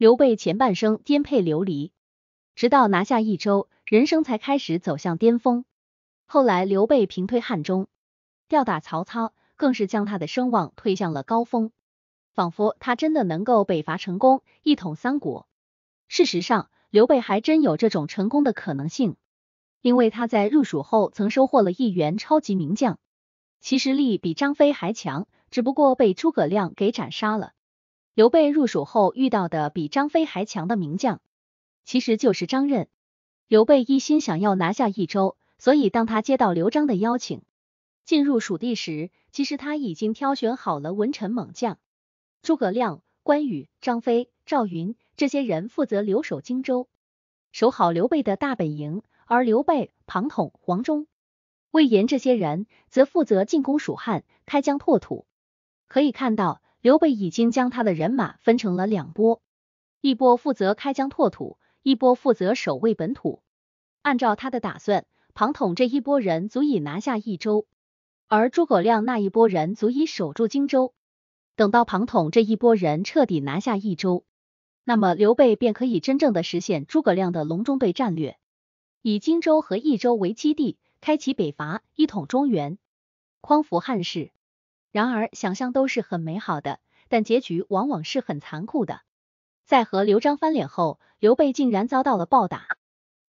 刘备前半生颠沛流离，直到拿下益州，人生才开始走向巅峰。后来刘备平推汉中，吊打曹操，更是将他的声望推向了高峰，仿佛他真的能够北伐成功，一统三国。事实上，刘备还真有这种成功的可能性，因为他在入蜀后曾收获了一员超级名将，其实力比张飞还强，只不过被诸葛亮给斩杀了。刘备入蜀后遇到的比张飞还强的名将，其实就是张任。刘备一心想要拿下益州，所以当他接到刘璋的邀请进入蜀地时，其实他已经挑选好了文臣猛将，诸葛亮、关羽、张飞、赵云这些人负责留守荆州，守好刘备的大本营；而刘备、庞统、黄忠、魏延这些人则负责进攻蜀汉，开疆拓土。可以看到。刘备已经将他的人马分成了两波，一波负责开疆拓土，一波负责守卫本土。按照他的打算，庞统这一波人足以拿下益州，而诸葛亮那一波人足以守住荆州。等到庞统这一波人彻底拿下益州，那么刘备便可以真正的实现诸葛亮的隆中对战略，以荆州和益州为基地，开启北伐，一统中原，匡扶汉室。然而，想象都是很美好的，但结局往往是很残酷的。在和刘璋翻脸后，刘备竟然遭到了暴打，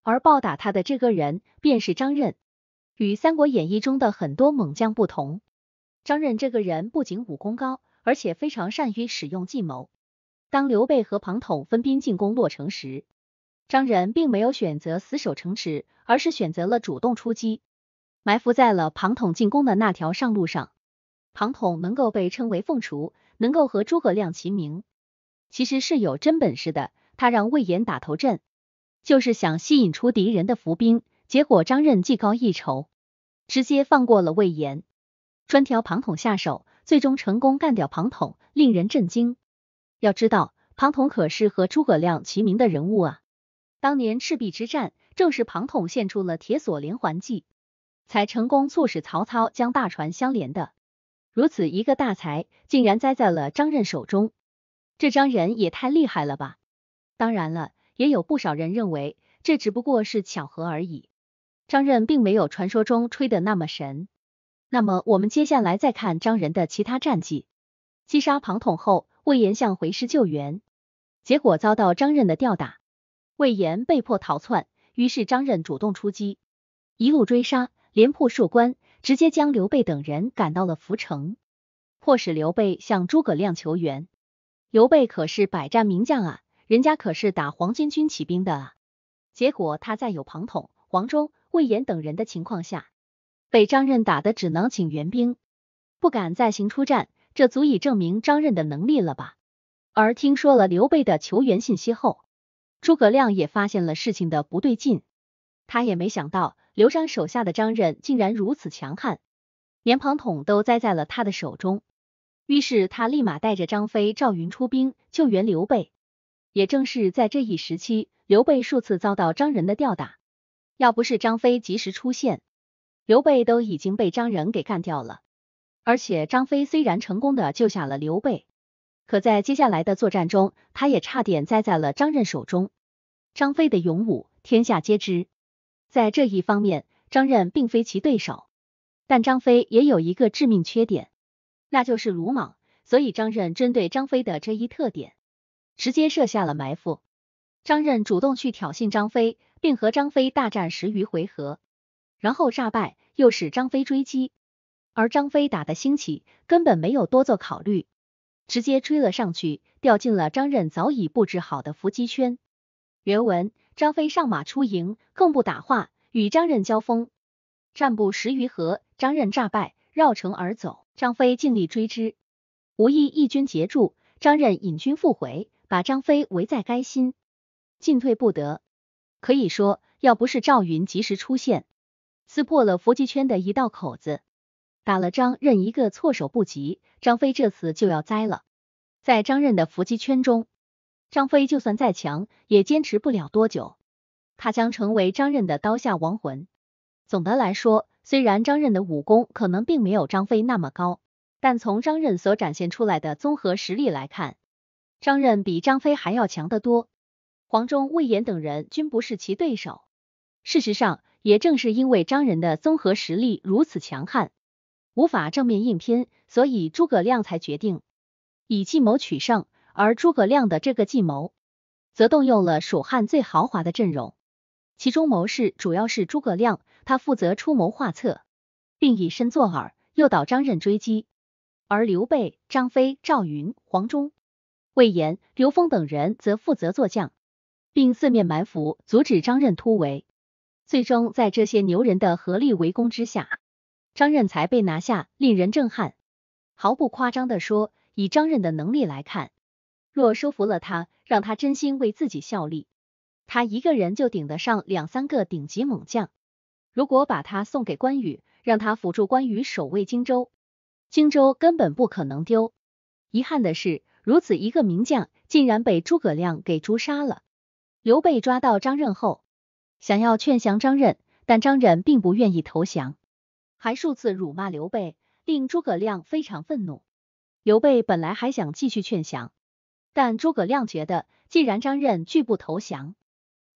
而暴打他的这个人便是张任。与《三国演义》中的很多猛将不同，张任这个人不仅武功高，而且非常善于使用计谋。当刘备和庞统分兵进攻洛城时，张任并没有选择死守城池，而是选择了主动出击，埋伏在了庞统进攻的那条上路上。庞统能够被称为凤雏，能够和诸葛亮齐名，其实是有真本事的。他让魏延打头阵，就是想吸引出敌人的伏兵，结果张任技高一筹，直接放过了魏延，专挑庞统下手，最终成功干掉庞统，令人震惊。要知道，庞统可是和诸葛亮齐名的人物啊！当年赤壁之战，正是庞统献出了铁索连环计，才成功促使曹操将大船相连的。如此一个大才，竟然栽在了张任手中，这张任也太厉害了吧！当然了，也有不少人认为这只不过是巧合而已，张任并没有传说中吹的那么神。那么我们接下来再看张任的其他战绩，击杀庞统后，魏延向回师救援，结果遭到张任的吊打，魏延被迫逃窜，于是张任主动出击，一路追杀，连破数关。直接将刘备等人赶到了涪城，迫使刘备向诸葛亮求援。刘备可是百战名将啊，人家可是打黄巾军起兵的啊。结果他在有庞统、黄忠、魏延等人的情况下，被张任打得只能请援兵，不敢再行出战。这足以证明张任的能力了吧？而听说了刘备的求援信息后，诸葛亮也发现了事情的不对劲。他也没想到。刘璋手下的张任竟然如此强悍，连庞统都栽在了他的手中。于是他立马带着张飞、赵云出兵救援刘备。也正是在这一时期，刘备数次遭到张任的吊打，要不是张飞及时出现，刘备都已经被张任给干掉了。而且张飞虽然成功的救下了刘备，可在接下来的作战中，他也差点栽在了张任手中。张飞的勇武，天下皆知。在这一方面，张任并非其对手，但张飞也有一个致命缺点，那就是鲁莽。所以张任针对张飞的这一特点，直接设下了埋伏。张任主动去挑衅张飞，并和张飞大战十余回合，然后诈败，又使张飞追击。而张飞打得兴起，根本没有多做考虑，直接追了上去，掉进了张任早已布置好的伏击圈。原文。张飞上马出营，更不打话，与张任交锋，战不十余合，张任诈败，绕城而走，张飞尽力追之，无意义军截住，张任引军复回，把张飞围在该心，进退不得。可以说，要不是赵云及时出现，撕破了伏击圈的一道口子，打了张任一个措手不及，张飞这次就要栽了。在张任的伏击圈中。张飞就算再强，也坚持不了多久，他将成为张任的刀下亡魂。总的来说，虽然张任的武功可能并没有张飞那么高，但从张任所展现出来的综合实力来看，张任比张飞还要强得多。黄忠、魏延等人均不是其对手。事实上，也正是因为张任的综合实力如此强悍，无法正面硬拼，所以诸葛亮才决定以计谋取胜。而诸葛亮的这个计谋，则动用了蜀汉最豪华的阵容，其中谋士主要是诸葛亮，他负责出谋划策，并以身作饵诱导张任追击；而刘备、张飞、赵云、黄忠、魏延、刘封等人则负责坐将，并四面埋伏，阻止张任突围。最终，在这些牛人的合力围攻之下，张任才被拿下，令人震撼。毫不夸张的说，以张任的能力来看，若收服了他，让他真心为自己效力，他一个人就顶得上两三个顶级猛将。如果把他送给关羽，让他辅助关羽守卫荆州，荆州根本不可能丢。遗憾的是，如此一个名将，竟然被诸葛亮给诛杀了。刘备抓到张任后，想要劝降张任，但张任并不愿意投降，还数次辱骂刘备，令诸葛亮非常愤怒。刘备本来还想继续劝降。但诸葛亮觉得，既然张任拒不投降，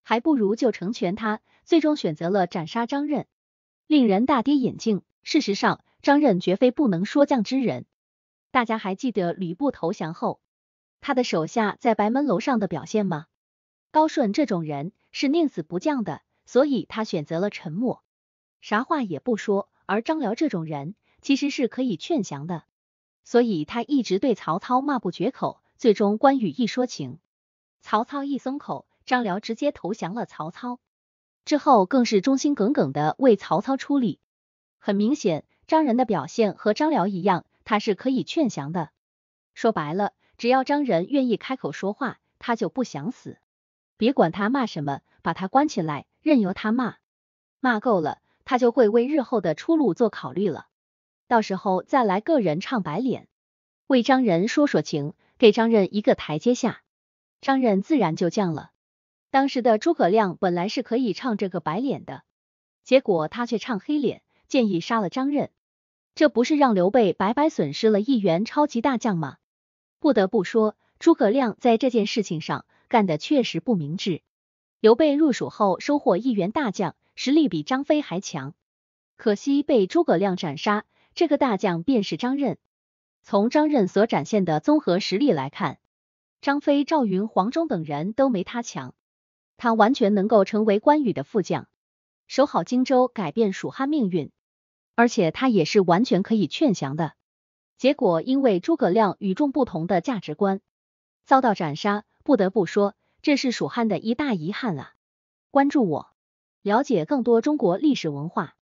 还不如就成全他，最终选择了斩杀张任，令人大跌眼镜。事实上，张任绝非不能说降之人。大家还记得吕布投降后，他的手下在白门楼上的表现吗？高顺这种人是宁死不降的，所以他选择了沉默，啥话也不说。而张辽这种人其实是可以劝降的，所以他一直对曹操骂不绝口。最终关羽一说情，曹操一松口，张辽直接投降了曹操。之后更是忠心耿耿的为曹操出力。很明显，张仁的表现和张辽一样，他是可以劝降的。说白了，只要张仁愿意开口说话，他就不想死。别管他骂什么，把他关起来，任由他骂，骂够了，他就会为日后的出路做考虑了。到时候再来个人唱白脸，为张仁说说情。给张任一个台阶下，张任自然就降了。当时的诸葛亮本来是可以唱这个白脸的，结果他却唱黑脸，建议杀了张任，这不是让刘备白白损失了一员超级大将吗？不得不说，诸葛亮在这件事情上干的确实不明智。刘备入蜀后收获一员大将，实力比张飞还强，可惜被诸葛亮斩杀，这个大将便是张任。从张任所展现的综合实力来看，张飞、赵云、黄忠等人都没他强，他完全能够成为关羽的副将，守好荆州，改变蜀汉命运。而且他也是完全可以劝降的。结果因为诸葛亮与众不同的价值观，遭到斩杀。不得不说，这是蜀汉的一大遗憾啊！关注我，了解更多中国历史文化。